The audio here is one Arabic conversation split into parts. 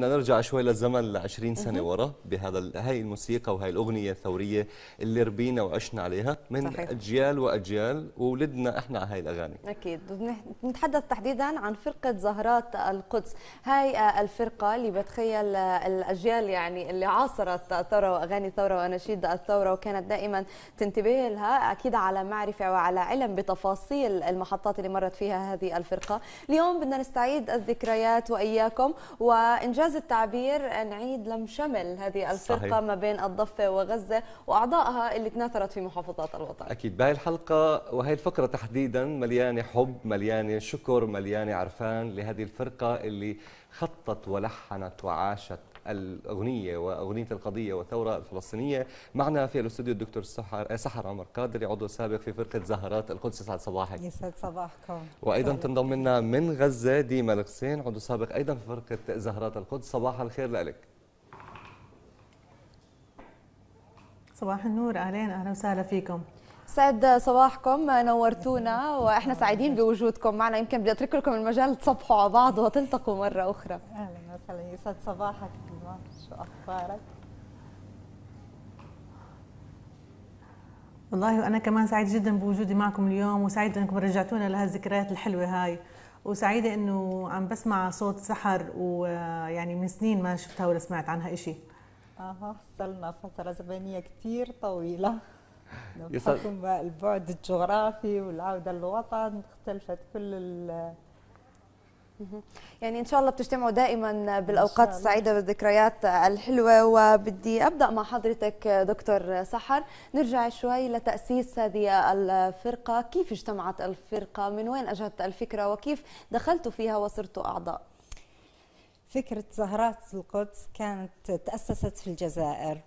بدنا نرجع شوي للزمن ل 20 سنه ورا بهذا هي الموسيقى وهي الاغنيه الثوريه اللي ربينا وعشنا عليها من صحيح. اجيال واجيال وولدنا احنا على هاي الاغاني اكيد نتحدث تحديدا عن فرقه زهرات القدس هاي آه، الفرقه اللي بتخيل آه، الاجيال يعني اللي عاصرت الثوره واغاني الثوره واناشيد الثوره وكانت دائما تنتبه لها اكيد على معرفه وعلى علم بتفاصيل المحطات اللي مرت فيها هذه الفرقه اليوم بدنا نستعيد الذكريات واياكم وانجاز جاز التعبير نعيد لم شمل هذه الفرقة صحيح. ما بين الضفة وغزة وأعضائها اللي تناثرت في محافظات الوطن أكيد بهاي الحلقة وهي الفقرة تحديدا مليانة حب مليانة شكر مليانة عرفان لهذه الفرقة اللي خطت ولحنت وعاشت الأغنية وأغنية القضية والثورة الفلسطينية معنا في الاستوديو الدكتور سحر سحر عمر قادري عضو سابق في فرقة زهرات القدس يسعد صباحك يسعد صباحكم وأيضا تنضم لنا من غزة ديما الحسين عضو سابق أيضا في فرقة زهرات القدس صباح الخير لك صباح النور أهلين أهلا وسهلا فيكم سعد صباحكم نورتونا واحنا سعيدين بوجودكم معنا يمكن بدي اترك لكم المجال تصبحوا على بعض وتلتقوا مره اخرى اهلا وسهلا يسعد صباحك شو اخبارك والله وانا كمان سعيد جدا بوجودي معكم اليوم وسعيد انكم رجعتونا لهالذكريات الحلوه هاي وسعيده انه عم بسمع صوت سحر ويعني من سنين ما شفتها ولا سمعت عنها شيء اها صلنا فتره زمنيه كثير طويله بحكم البعد الجغرافي والعوده للوطن اختلفت كل يعني ان شاء الله بتجتمعوا دائما بالاوقات السعيده بالذكريات الحلوه وبدي ابدا مع حضرتك دكتور سحر نرجع شوي لتاسيس هذه الفرقه كيف اجتمعت الفرقه من وين اجت الفكره وكيف دخلتوا فيها وصرتوا اعضاء فكره زهرات القدس كانت تاسست في الجزائر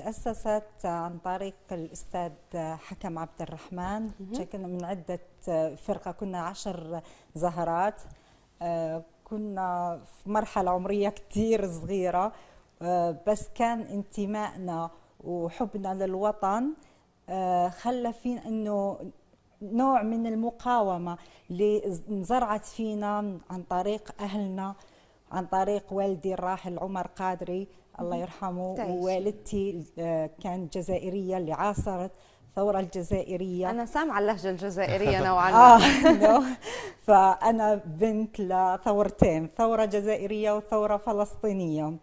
تأسست عن طريق الأستاذ حكم عبد الرحمن شكلنا من عدة فرقة كنا عشر زهرات آه، كنا في مرحلة عمرية كتير صغيرة آه، بس كان انتمائنا وحبنا للوطن آه، خلى فينا أنه نوع من المقاومة اللي انزرعت فينا عن طريق أهلنا عن طريق والدي الراحل عمر قادري الله يرحمه تعيش. طيب. ووالدتي آه، كانت جزائريه اللي عاصرت الثورة الجزائرية أنا سامعة اللهجة الجزائرية نوعا آه، ما آه فأنا بنت لثورتين ثورة جزائرية وثورة فلسطينية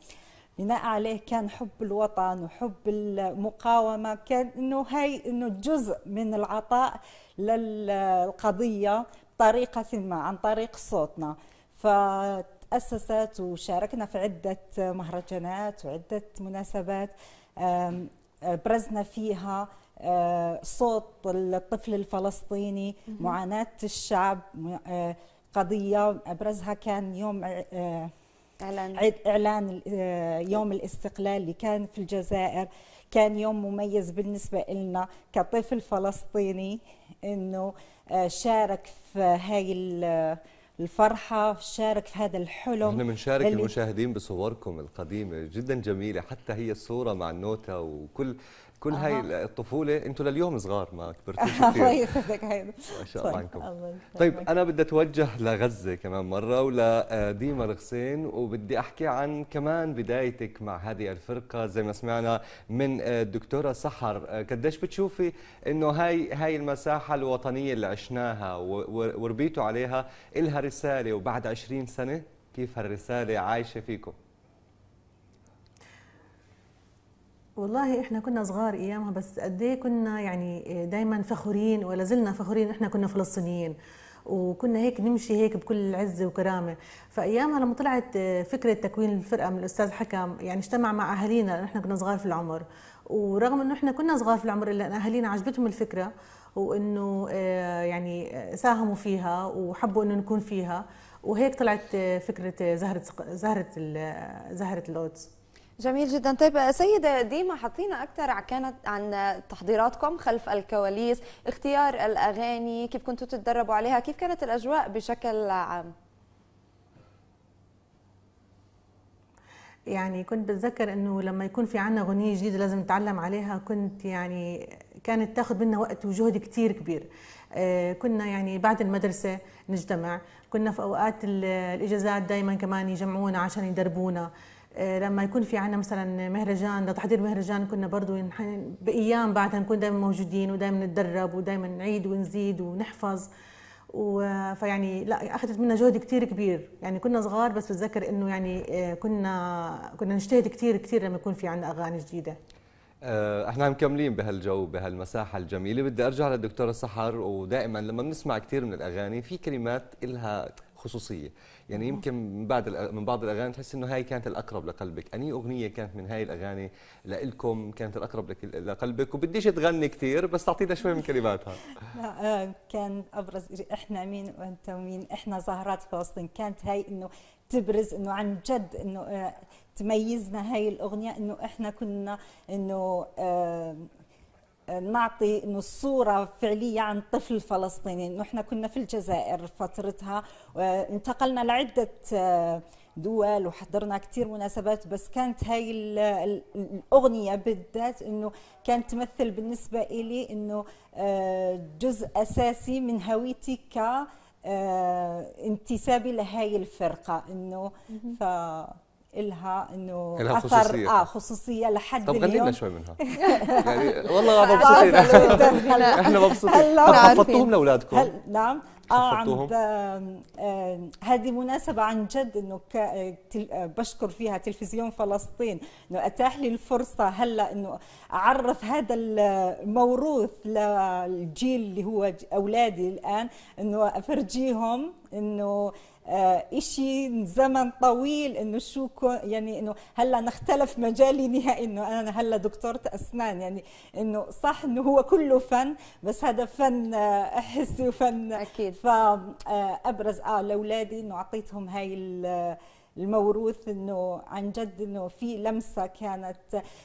بناء عليه كان حب الوطن وحب المقاومة كان إنه هاي إنه جزء من العطاء للقضية بطريقة ما عن طريق صوتنا ف تأسست وشاركنا في عدة مهرجانات وعدة مناسبات آه، برزنا فيها آه، صوت الطفل الفلسطيني معاناة الشعب آه، قضية أبرزها كان يوم إعلان إعلان يوم الاستقلال اللي كان في الجزائر كان يوم مميز بالنسبة لنا كطفل فلسطيني إنه شارك في هاي الفرحة شارك في هذا الحلم احنا بنشارك المشاهدين بصوركم القديمة جدا جميلة حتى هي الصورة مع النوتة وكل كل آه. هاي الطفوله انتم لليوم صغار ما كبرتوش كثير الله يسعدك ما شاء الله طيب، عنكم طيب انا بدي اتوجه لغزه كمان مره ولديما آه، الغسين وبدي احكي عن كمان بدايتك مع هذه الفرقه زي ما سمعنا من آه، الدكتوره سحر آه، قديش بتشوفي انه هاي هاي المساحه الوطنيه اللي عشناها وربيتوا عليها إلها رساله وبعد 20 سنه كيف هالرساله عايشه فيكم والله احنا كنا صغار ايامها بس قد ايه كنا يعني دايما فخورين ولا زلنا فخورين احنا كنا فلسطينيين وكنا هيك نمشي هيك بكل عز وكرامه فايامها لما طلعت فكره تكوين الفرقه من الاستاذ حكم يعني اجتمع مع اهالينا احنا كنا صغار في العمر ورغم انه احنا كنا صغار في العمر الا ان اهالينا عجبتهم الفكره وانه آه، يعني آه، ساهموا فيها وحبوا انه نكون فيها وهيك طلعت آه، فكره زهره زهره زهره القدس جميل جدا طيب سيدة ديما حطينا أكثر كانت عن تحضيراتكم خلف الكواليس اختيار الأغاني كيف كنتوا تتدربوا عليها كيف كانت الأجواء بشكل عام يعني كنت بتذكر انه لما يكون في عنا اغنيه جديده لازم نتعلم عليها كنت يعني كانت تاخذ منا وقت وجهد كثير كبير آه، كنا يعني بعد المدرسه نجتمع كنا في اوقات الاجازات دائما كمان يجمعونا عشان يدربونا آه، لما يكون في عنا مثلا مهرجان لتحضير مهرجان كنا برضو بايام بعدها نكون دائما موجودين ودائما نتدرب ودائما نعيد ونزيد ونحفظ فيعني لا اخذت منا جهد كثير كبير يعني كنا صغار بس بتذكر انه يعني آه، كنا كنا نجتهد كثير كثير لما يكون في عنا اغاني جديده آه، احنا مكملين بهالجو بهالمساحه الجميله بدي ارجع للدكتوره سحر ودائما لما بنسمع كثير من الاغاني في كلمات لها خصوصيه يعني يمكن من بعد من بعض الاغاني تحس انه هاي كانت الاقرب لقلبك اني اغنيه كانت من هاي الاغاني لكم كانت الاقرب لقلبك وبديش تغني كثير بس تعطينا شوي من كلماتها لا آه، كان ابرز احنا مين وانت ومين احنا زهرات فلسطين كانت هاي انه تبرز انه عن جد انه آه، تميزنا هاي الاغنيه انه احنا كنا انه آه، نعطي انه الصوره فعليه عن طفل فلسطيني نحن كنا في الجزائر فترتها انتقلنا لعده آه، دول وحضرنا كثير مناسبات بس كانت هاي الاغنيه بالذات انه كانت تمثل بالنسبه إلي انه آه، جزء اساسي من هويتي ك آه، انتسابي لهاي الفرقه انه ف إلها انه إلها اثر خصوصية. اه خصوصيه لحد طب طب غنينا شوي منها يعني والله مبسوطين احنا مبسوطين طب خفضتوهم لاولادكم هل... نعم اه عم آه، هذه مناسبة عن جد انه آه، بشكر فيها تلفزيون فلسطين انه اتاح لي الفرصة هلا انه اعرف هذا الموروث للجيل اللي هو اولادي الان انه افرجيهم انه آه، إشي زمن طويل انه شو يعني انه هلا نختلف مجالي نهائي انه انا هلا دكتوره اسنان يعني انه صح انه هو كله فن بس هذا فن آه، حسي وفن اكيد فابرز آه،, اه لاولادي انه اعطيتهم هاي الموروث انه عن جد انه في لمسه كانت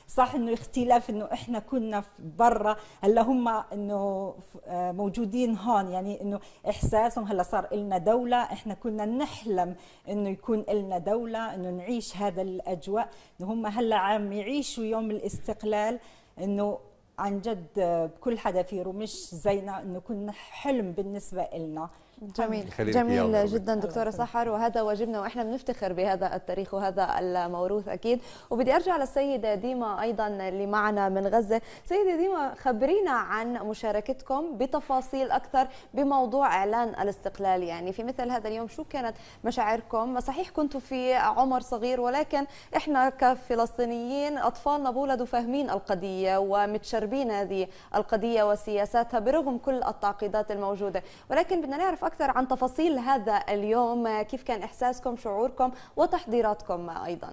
صح انه اختلاف انه احنا كنا برا هلا هم انه آه، موجودين هون يعني انه احساسهم هلا صار لنا دوله احنا كنا نحلم انه يكون لنا دوله انه نعيش هذا الاجواء انه هم هلا عم يعيشوا يوم الاستقلال انه عن جد كل حدا فيه مش زينا انه كنا حلم بالنسبه لنا جميل جميل جدا دكتورة سحر وهذا واجبنا واحنا بنفتخر بهذا التاريخ وهذا الموروث اكيد وبدي ارجع للسيدة ديما ايضا اللي معنا من غزة سيدة ديما خبرينا عن مشاركتكم بتفاصيل اكثر بموضوع اعلان الاستقلال يعني في مثل هذا اليوم شو كانت مشاعركم صحيح كنتوا في عمر صغير ولكن احنا كفلسطينيين اطفالنا بولدوا فاهمين القضية ومتشربين هذه القضية وسياساتها برغم كل التعقيدات الموجودة ولكن بدنا نعرف أكثر عن تفاصيل هذا اليوم كيف كان إحساسكم شعوركم وتحضيراتكم أيضا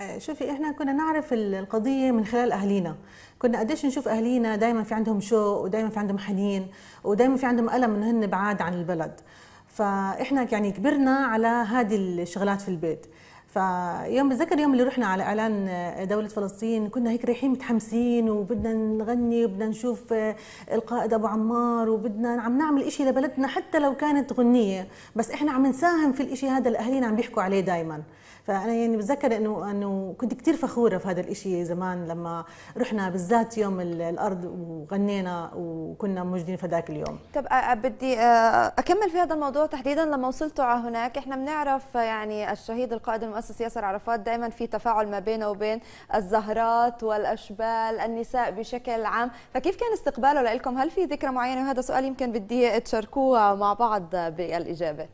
آه، شوفي احنا كنا نعرف القضيه من خلال اهالينا كنا قديش نشوف اهالينا دائما في عندهم شوق ودائما في عندهم حنين ودائما في عندهم الم انه هن بعاد عن البلد فاحنا يعني كبرنا على هذه الشغلات في البيت فيوم بتذكر يوم اللي رحنا على اعلان آه، دوله فلسطين كنا هيك رايحين متحمسين وبدنا نغني وبدنا نشوف آه، القائد ابو عمار وبدنا عم نعمل إشي لبلدنا حتى لو كانت غنيه بس احنا عم نساهم في الإشي هذا اللي اهالينا عم بيحكوا عليه دائما فانا يعني بتذكر انه انه كنت كثير فخوره في هذا الشيء زمان لما رحنا بالذات يوم الارض وغنينا وكنا موجودين في ذاك اليوم طب بدي اكمل في هذا الموضوع تحديدا لما وصلتوا على هناك احنا بنعرف يعني الشهيد القائد المؤسس ياسر عرفات دائما في تفاعل ما بينه وبين الزهرات والاشبال النساء بشكل عام فكيف كان استقباله لكم هل في ذكرى معينه وهذا سؤال يمكن بدي تشاركوها مع بعض بالاجابه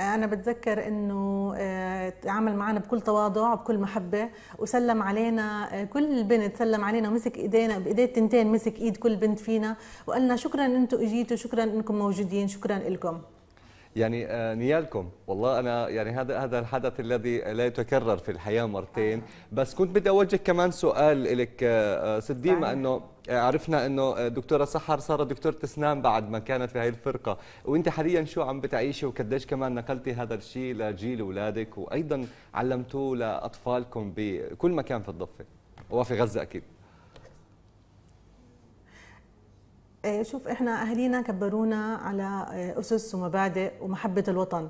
انا بتذكر انه آه، تعامل معنا بكل تواضع وبكل محبه وسلم علينا آه، كل بنت سلم علينا ومسك ايدينا بايديه تنتين مسك ايد كل بنت فينا وقال لنا شكرا انتم اجيتوا شكرا انكم موجودين شكرا لكم يعني آه، نيالكم والله انا يعني هذا هذا الحدث الذي لا يتكرر في الحياه مرتين بس كنت بدي اوجه كمان سؤال لك صديمه انه عرفنا انه دكتوره سحر صارت دكتوره اسنان بعد ما كانت في هاي الفرقه وانت حاليا شو عم بتعيشي وقديش كمان نقلتي هذا الشيء لجيل اولادك وايضا علمتوه لاطفالكم بكل مكان في الضفه وفي غزه اكيد إيه، شوف احنا اهالينا كبرونا على إيه، اسس ومبادئ ومحبه الوطن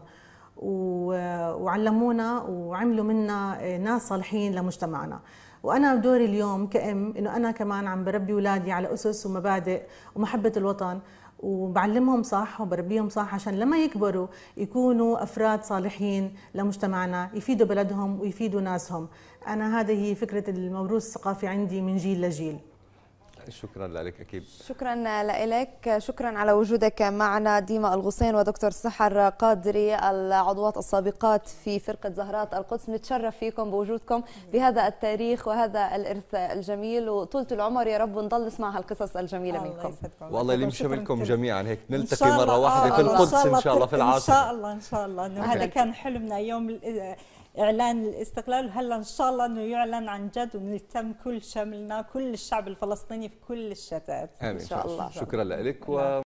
وعلمونا وعملوا منا إيه، ناس صالحين لمجتمعنا وانا دوري اليوم كأم انه انا كمان عم بربي اولادي على اسس ومبادئ ومحبه الوطن وبعلمهم صح وبربيهم صح عشان لما يكبروا يكونوا افراد صالحين لمجتمعنا يفيدوا بلدهم ويفيدوا ناسهم انا هذه هي فكره الموروث الثقافي عندي من جيل لجيل شكرا لك اكيد شكرا لك شكرا على وجودك معنا ديما الغصين ودكتور سحر قادري العضوات السابقات في فرقه زهرات القدس نتشرف فيكم بوجودكم بهذا التاريخ وهذا الارث الجميل وطولة العمر يا رب نضل نسمع هالقصص الجميله منكم والله يلم منكم جميعا هيك نلتقي مره واحده في آه، آه، القدس ان شاء الله في العاصمه ان شاء الله ان شاء الله هذا كان حلمنا يوم اعلان الاستقلال وهلا ان شاء الله انه يعلن عن جد ونتم كل شملنا كل الشعب الفلسطيني في كل الشتات ان شاء الله شكرا لك و